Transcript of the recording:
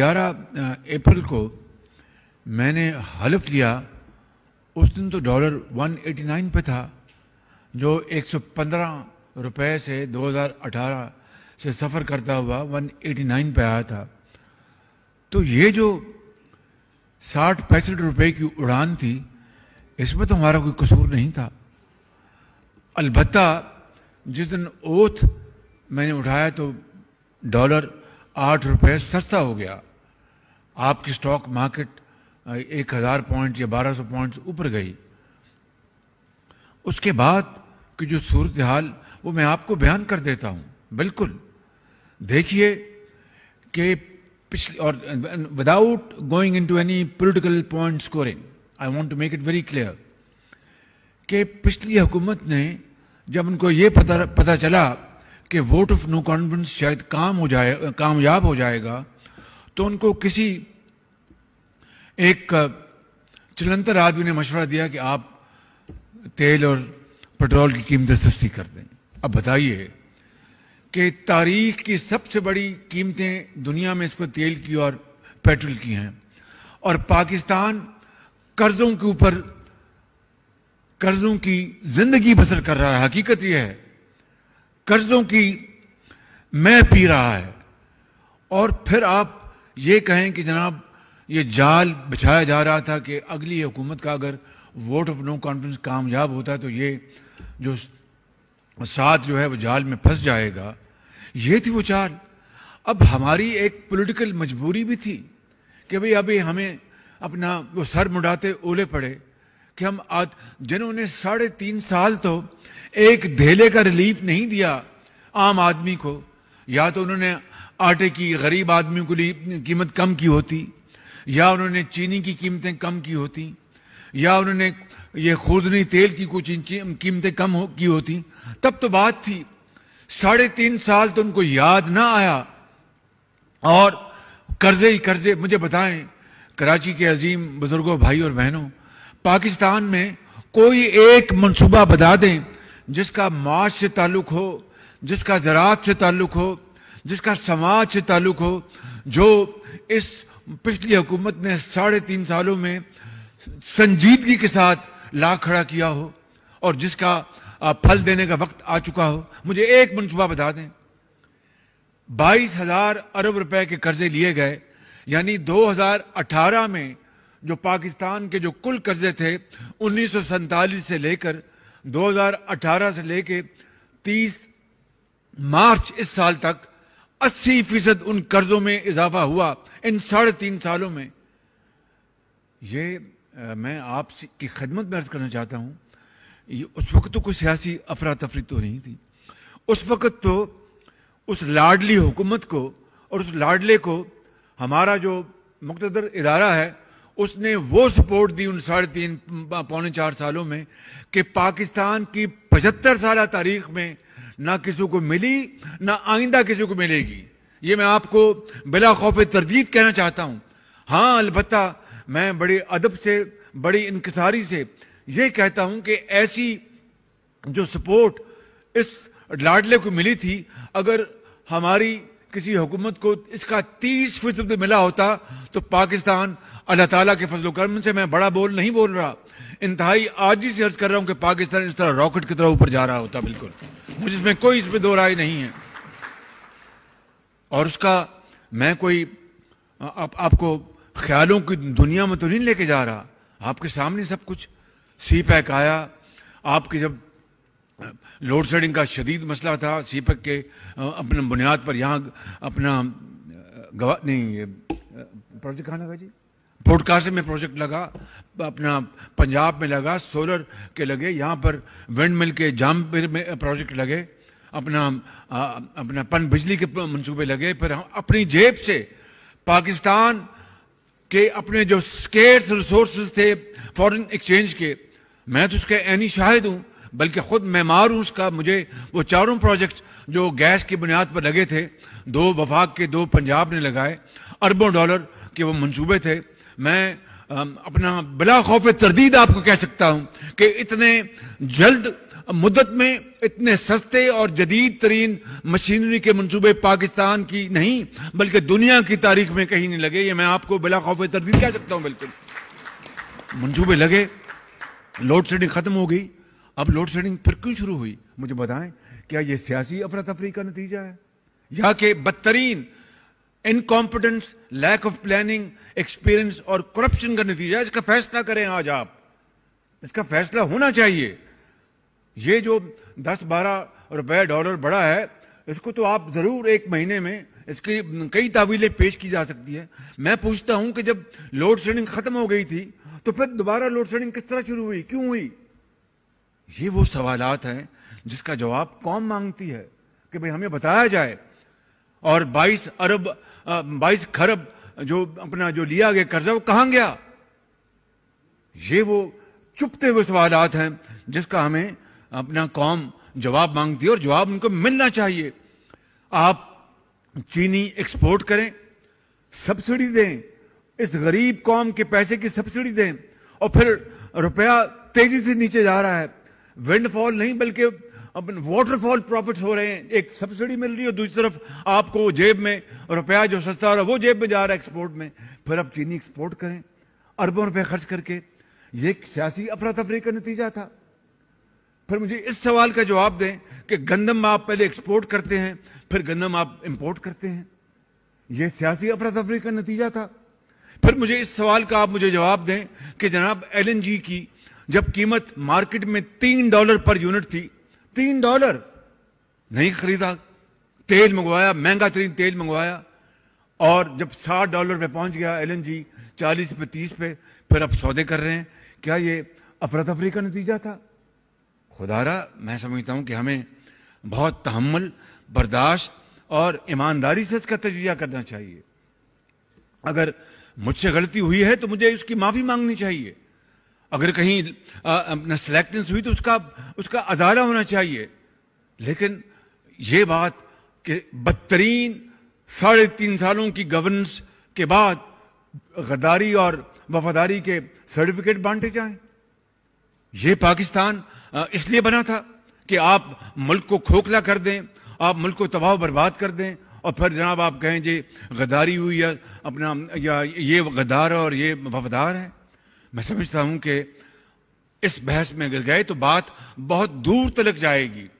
ग्यारह अप्रैल को मैंने हलफ लिया उस दिन तो डॉलर 189 पे था जो 115 रुपए से 2018 से सफ़र करता हुआ 189 पे आया था तो ये जो साठ पैंसठ रुपए की उड़ान थी इसमें तो हमारा कोई कसूर नहीं था अलबत्ता जिस दिन ओथ मैंने उठाया तो डॉलर आठ रुपये सस्ता हो गया आपकी स्टॉक मार्केट एक हज़ार पॉइंट या बारह सौ पॉइंट ऊपर गई उसके बाद की जो सूरत हाल वो मैं आपको बयान कर देता हूँ बिल्कुल देखिए कि पिछले और without going into any political point scoring I want to make it very clear कि पिछली हुकूमत ने जब उनको ये पता पता चला कि वोट ऑफ नो कॉन्फिडेंस शायद काम हो जाए कामयाब हो जाएगा तो उनको किसी एक चलंतर आदमी ने मशवरा दिया कि आप तेल और पेट्रोल की कीमतें सस्ती कर दें अब बताइए कि तारीख की सबसे बड़ी कीमतें दुनिया में इसको तेल की और पेट्रोल की हैं और पाकिस्तान कर्जों के ऊपर कर्जों की जिंदगी बसर कर रहा है हकीकत यह है कर्जों की मैं पी रहा है और फिर आप ये कहें कि जनाब ये जाल बिछाया जा रहा था कि अगली हुकूमत का अगर वोट ऑफ नो कॉन्फिडेंस कामयाब होता है तो ये जो साथ जो है वो जाल में फंस जाएगा ये थी वो चाल अब हमारी एक पॉलिटिकल मजबूरी भी थी कि भाई अभी हमें अपना वो सर मुड़ाते ओले पड़े कि हम आज जिन्होंने साढ़े तीन साल तो एक धेले का रिलीफ नहीं दिया आम आदमी को या तो उन्होंने आटे की गरीब आदमी को कीमत कम की होती या उन्होंने चीनी की कीमतें कम की होती या उन्होंने ये खुर्दनी तेल की कुछ कीमतें कम हो, की होती तब तो बात थी साढ़े तीन साल तो उनको याद ना आया और कर्जे ही कर्जे मुझे बताएं कराची के अजीम बुजुर्गों भाई और बहनों पाकिस्तान में कोई एक मंसूबा बता दें जिसका माज से ताल्लुक हो जिसका ज़रात से ताल्लुक हो जिसका समाज से ताल्लुक हो जो इस पिछली हुकूमत ने साढ़े तीन सालों में संजीदगी के साथ ला खड़ा किया हो और जिसका फल देने का वक्त आ चुका हो मुझे एक मनसूबा बता दें बाईस हजार अरब रुपए के कर्जे लिए गए यानी 2018 में जो पाकिस्तान के जो कुल कर्जे थे उन्नीस से लेकर 2018 से लेके 30 मार्च इस साल तक 80 फीसद उन कर्जों में इजाफा हुआ इन साढ़े तीन सालों में ये आ, मैं आप की खदमत में अर्ज करना चाहता हूँ उस वक्त तो कोई सियासी अफरा तफरी तो नहीं थी उस वक्त तो उस लाडली हुकूमत को और उस लाडले को हमारा जो मकतदर इदारा है उसने वो सपोर्ट दी उन साढ़े तीन पौने चार सालों में कि पाकिस्तान की पचहत्तर साल तारीख में ना किसी को मिली ना आइंदा किसी को मिलेगी ये मैं आपको बिला खौफ तरदीद कहना चाहता हूँ हाँ अलबत् मैं बड़े अदब से बड़ी इनकसारी से ये कहता हूँ कि ऐसी जो सपोर्ट इस लाडले को मिली थी अगर हमारी किसी हुकूमत को इसका तीस फीसद मिला होता तो पाकिस्तान अल्लाह ताला के फजल करम से मैं बड़ा बोल नहीं बोल रहा इंतहाई आज ही से अर्ज कर रहा हूँ कि पाकिस्तान इस तरह रॉकेट की तरह ऊपर जा रहा होता बिल्कुल मुझे इसमें कोई इसमें दो राय नहीं है और उसका मैं कोई आप, आपको ख्यालों की दुनिया में तो नहीं लेके जा रहा आपके सामने सब कुछ सी पैक आया आपके जब लोड शेडिंग का शदीद मसला था सी पैक के अपने बुनियाद पर यहाँ अपना गवा नहीं प्रोजेक्ट कहाँ लगा जी फोटकासे में प्रोजेक्ट लगा अपना पंजाब में लगा सोलर के लगे यहाँ पर विंड मिल के जाम में प्रोजेक्ट लगे अपना आ, अपना पन बिजली के मंसूबे लगे फिर हम अपनी जेब से पाकिस्तान के अपने जो स्केर्स रिसोर्स थे फॉरेन एक्सचेंज के मैं तो उसके ऐनी शाहिद हूँ बल्कि खुद मार हूँ उसका मुझे वो चारों प्रोजेक्ट जो गैस की बुनियाद पर लगे थे दो वफाक के दो पंजाब ने लगाए अरबों डॉलर के वो मंसूबे थे मैं अपना बिला खौफ तरदीद आपको कह सकता हूं कि इतने जल्द मुद्दत में इतने सस्ते और जदीद तरीन मशीनरी के मंसूबे पाकिस्तान की नहीं बल्कि दुनिया की तारीख में कहीं नहीं लगे ये मैं आपको बिला खौफ तरदीद कह सकता हूं बिल्कुल मंसूबे लगे लोड शेडिंग खत्म हो गई अब लोड शेडिंग फिर क्यों शुरू हुई मुझे बताएं क्या यह सियासी अफरा तफरी का नतीजा है या कि बदतरीन incompetence lack of planning experience और करप्शन का नतीजा इसका फैसला करें आज आप इसका फैसला होना चाहिए ये जो 10-12 रुपए डॉलर बढ़ा है इसको तो आप जरूर एक महीने में इसकी कई तावीलें पेश की जा सकती है मैं पूछता हूं कि जब लोड शेडिंग खत्म हो गई थी तो फिर दोबारा लोड शेडिंग किस तरह शुरू हुई क्यों हुई ये वो सवाल हैं जिसका जवाब कौन मांगती है कि भाई हमें बताया जाए और 22 अरब बाईस खरब जो अपना जो लिया गया कर्जा वो कहां गया ये वो चुपते हुए सवाल हैं जिसका हमें अपना कौम जवाब मांगती है और जवाब उनको मिलना चाहिए आप चीनी एक्सपोर्ट करें सब्सिडी दें इस गरीब कौम के पैसे की सब्सिडी दें और फिर रुपया तेजी से नीचे जा रहा है विंडफॉल नहीं बल्कि अपन वाटरफॉल प्रॉफिट हो रहे हैं एक सब्सिडी मिल रही है दूसरी तरफ आपको जेब में रुपया जो सस्ता हो रहा है वो जेब में जा रहा है एक्सपोर्ट में फिर आप चीनी एक्सपोर्ट करें अरबों रुपए खर्च करके ये एक सियासी अफरा तफरी का नतीजा था फिर मुझे इस सवाल का जवाब दें कि गंदम आप पहले एक्सपोर्ट करते हैं फिर गंदम आप इंपोर्ट करते हैं यह सियासी अफरा तफरी का नतीजा था फिर मुझे इस सवाल का आप मुझे जवाब दें कि जनाब एलएनजी की जब कीमत मार्केट में तीन डॉलर पर यूनिट थी तीन डॉलर नहीं खरीदा तेल मंगवाया महंगा तरीन तेल मंगवाया और जब साठ डॉलर पे पहुंच गया एलएनजी चालीस पे तीस पे फिर अब सौदे कर रहे हैं क्या ये अफरा तफरी का नतीजा था खुदारा मैं समझता हूं कि हमें बहुत तहमल बर्दाश्त और ईमानदारी से इसका तजिया करना चाहिए अगर मुझसे गलती हुई है तो मुझे उसकी माफ़ी मांगनी चाहिए अगर कहीं सेलेक्टेंस हुई तो उसका उसका अजारा होना चाहिए लेकिन ये बात कि बदतरीन साढ़े तीन सालों की गवर्नेंस के बाद गद्दारी और वफादारी के सर्टिफिकेट बांटे जाएं ये पाकिस्तान इसलिए बना था कि आप मुल्क को खोखला कर दें आप मुल्क को तबाह बर्बाद कर दें और फिर जनाब आप कहें जी गद्दारी हुई या अपना या ये गद्दार और ये वफादार है मैं समझता हूं कि इस बहस में अगर गए तो बात बहुत दूर तक जाएगी